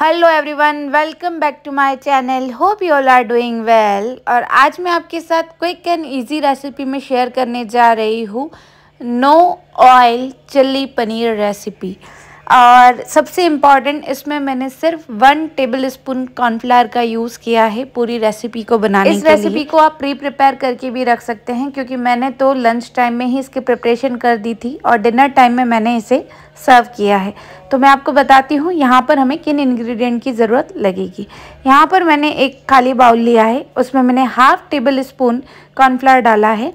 hello everyone welcome back to my channel hope you all are doing well और आज मैं आपके साथ क्विक एंड इजी रेसिपी में शेयर करने जा रही हूँ no oil chilli paneer recipe और सबसे इम्पॉर्टेंट इसमें मैंने सिर्फ वन टेबल स्पून कॉर्नफ्लावर का यूज़ किया है पूरी रेसिपी को बनाने इस रेसिपी को आप प्री प्रिपेयर करके भी रख सकते हैं क्योंकि मैंने तो लंच टाइम में ही इसकी प्रिपरेशन कर दी थी और डिनर टाइम में मैंने इसे सर्व किया है तो मैं आपको बताती हूँ यहाँ पर हमें किन इन्ग्रीडियंट की ज़रूरत लगेगी यहाँ पर मैंने एक खाली बाउल लिया है उसमें मैंने हाफ टेबल स्पून कॉर्नफ्लावर डाला है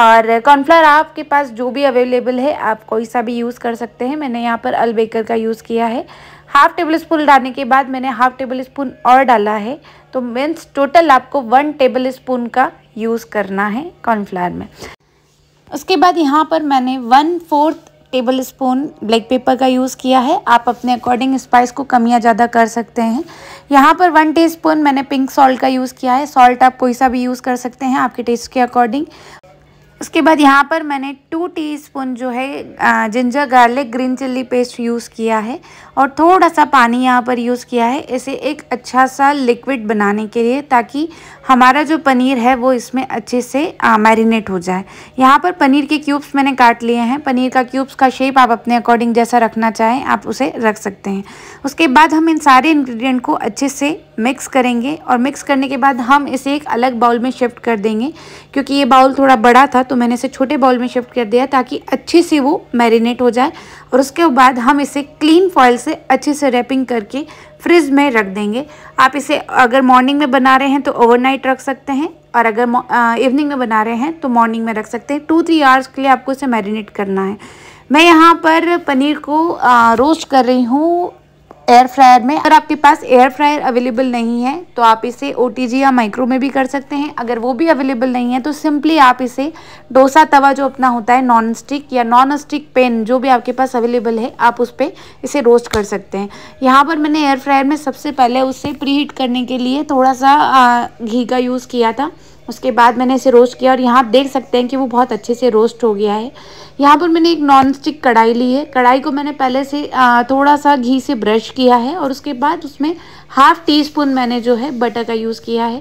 और कॉर्नफ्लावर आपके पास जो भी अवेलेबल है आप कोई सा भी यूज़ कर सकते हैं मैंने यहाँ पर अलबेकर का यूज़ किया है हाफ़ टेबल स्पून डालने के बाद मैंने हाफ़ टेबल स्पून और डाला है तो मीन्स टोटल आपको वन टेबल स्पून का यूज़ करना है कॉर्नफ्लावर में उसके बाद यहाँ पर मैंने one fourth tablespoon black pepper का यूज़ किया है आप अपने अकॉर्डिंग स्पाइस को कम या ज़्यादा कर सकते हैं यहाँ पर वन स्पून मैंने पिंक सॉल्ट का यूज़ किया है सॉल्ट आप कोई सा भी यूज़ कर सकते हैं आपके टेस्ट के अकॉर्डिंग उसके बाद यहाँ पर मैंने टू टीस्पून जो है ginger garlic green chilli paste use किया है और थोड़ा सा पानी यहाँ पर यूज़ किया है इसे एक अच्छा सा लिक्विड बनाने के लिए ताकि हमारा जो पनीर है वो इसमें अच्छे से मैरिनेट हो जाए यहाँ पर पनीर के क्यूब्स मैंने काट लिए हैं पनीर का क्यूब्स का शेप आप अपने अकॉर्डिंग जैसा रखना चाहें आप उसे रख सकते हैं उसके बाद हम इन सारे इन्ग्रीडियंट को अच्छे से मिक्स करेंगे और मिक्स करने के बाद हम इसे एक अलग बाउल में शिफ्ट कर देंगे क्योंकि ये बाउल थोड़ा बड़ा था तो तो मैंने इसे छोटे बाउल में शिफ्ट कर दिया ताकि अच्छे से वो मैरिनेट हो जाए और उसके बाद हम इसे क्लीन फॉइल से अच्छे से रैपिंग करके फ्रिज में रख देंगे आप इसे अगर मॉर्निंग में बना रहे हैं तो ओवरनाइट रख सकते हैं और अगर इवनिंग में बना रहे हैं तो मॉर्निंग में रख सकते हैं टू थ्री आवर्स के लिए आपको इसे मैरिनेट करना है मैं यहाँ पर पनीर को रोस्ट कर रही हूँ एयर फ्रायर में अगर आपके पास एयर फ्रायर अवेलेबल नहीं है तो आप इसे ओ या माइक्रो में भी कर सकते हैं अगर वो भी अवेलेबल नहीं है तो सिंपली आप इसे डोसा तवा जो अपना होता है नॉन स्टिक या नॉन स्टिक पेन जो भी आपके पास अवेलेबल है आप उस पर इसे रोस्ट कर सकते हैं यहाँ पर मैंने एयर फ्रायर में सबसे पहले उसे प्री हीट करने के लिए थोड़ा सा घी का यूज़ किया था उसके बाद मैंने इसे रोस्ट किया और यहाँ आप देख सकते हैं कि वो बहुत अच्छे से रोस्ट हो गया है यहाँ पर मैंने एक नॉन स्टिक कढ़ाई ली है कढ़ाई को मैंने पहले से थोड़ा सा घी से ब्रश किया है और उसके बाद उसमें हाफ़ टी स्पून मैंने जो है बटर का यूज़ किया है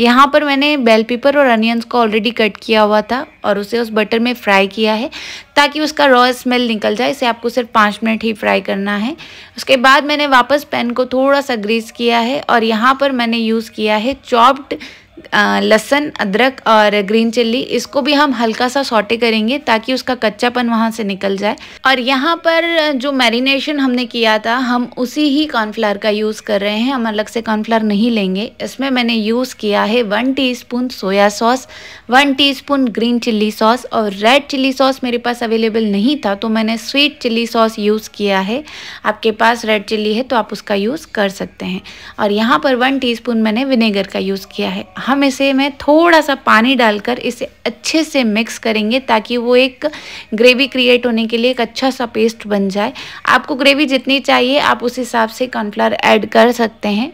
यहाँ पर मैंने बेल पेपर और अनियंस को ऑलरेडी कट किया हुआ था और उसे उस बटर में फ्राई किया है ताकि उसका रॉ स्मेल निकल जाए इसे आपको सिर्फ पाँच मिनट ही फ्राई करना है उसके बाद मैंने वापस पैन को थोड़ा सा ग्रीस किया है और यहाँ पर मैंने यूज़ किया है चॉप्ड लहसन अदरक और ग्रीन चिल्ली इसको भी हम हल्का सा सॉटे करेंगे ताकि उसका कच्चापन वहाँ से निकल जाए और यहाँ पर जो मैरिनेशन हमने किया था हम उसी ही कॉर्नफ्लावर का यूज़ कर रहे हैं हम अलग से कॉर्नफ्लावर नहीं लेंगे इसमें मैंने यूज़ किया है one teaspoon soya sauce one teaspoon green chilli sauce और रेड चिल्ली सॉस मेरे पास अवेलेबल नहीं था तो मैंने स्वीट चिल्ली सॉस यूज़ किया है आपके पास रेड चिल्ली है तो आप उसका यूज़ कर सकते हैं और यहाँ पर वन टी मैंने विनेगर का यूज़ किया है हम इसे में थोड़ा सा पानी डालकर इसे अच्छे से मिक्स करेंगे ताकि वो एक ग्रेवी क्रिएट होने के लिए एक अच्छा सा पेस्ट बन जाए आपको ग्रेवी जितनी चाहिए आप उस हिसाब से कॉर्नफ्लावर ऐड कर सकते हैं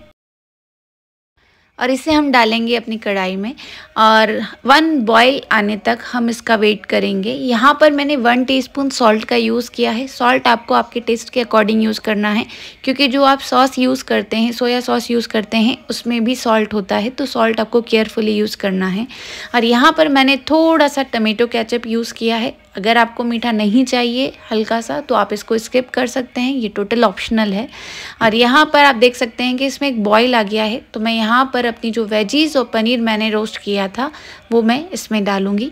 और इसे हम डालेंगे अपनी कढ़ाई में और वन बॉयल आने तक हम इसका वेट करेंगे यहाँ पर मैंने वन टीस्पून सॉल्ट का यूज़ किया है सॉल्ट आपको आपके टेस्ट के अकॉर्डिंग यूज़ करना है क्योंकि जो आप सॉस यूज़ करते हैं सोया सॉस यूज़ करते हैं उसमें भी सॉल्ट होता है तो सॉल्ट आपको केयरफुली यूज़ करना है और यहाँ पर मैंने थोड़ा सा टमेटो कैचअप यूज़ किया है अगर आपको मीठा नहीं चाहिए हल्का सा तो आप इसको स्किप कर सकते हैं ये टोटल ऑप्शनल है और यहाँ पर आप देख सकते हैं कि इसमें एक बॉईल आ गया है तो मैं यहाँ पर अपनी जो वेजीज और पनीर मैंने रोस्ट किया था वो मैं इसमें डालूँगी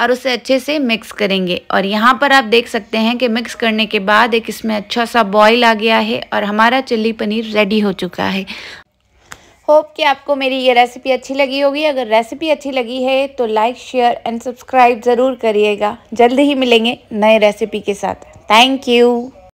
और उसे अच्छे से मिक्स करेंगे और यहाँ पर आप देख सकते हैं कि मिक्स करने के बाद एक इसमें अच्छा सा बॉयल आ गया है और हमारा चिल्ली पनीर रेडी हो चुका है होप कि आपको मेरी ये रेसिपी अच्छी लगी होगी अगर रेसिपी अच्छी लगी है तो लाइक शेयर एंड सब्सक्राइब ज़रूर करिएगा जल्द ही मिलेंगे नए रेसिपी के साथ थैंक यू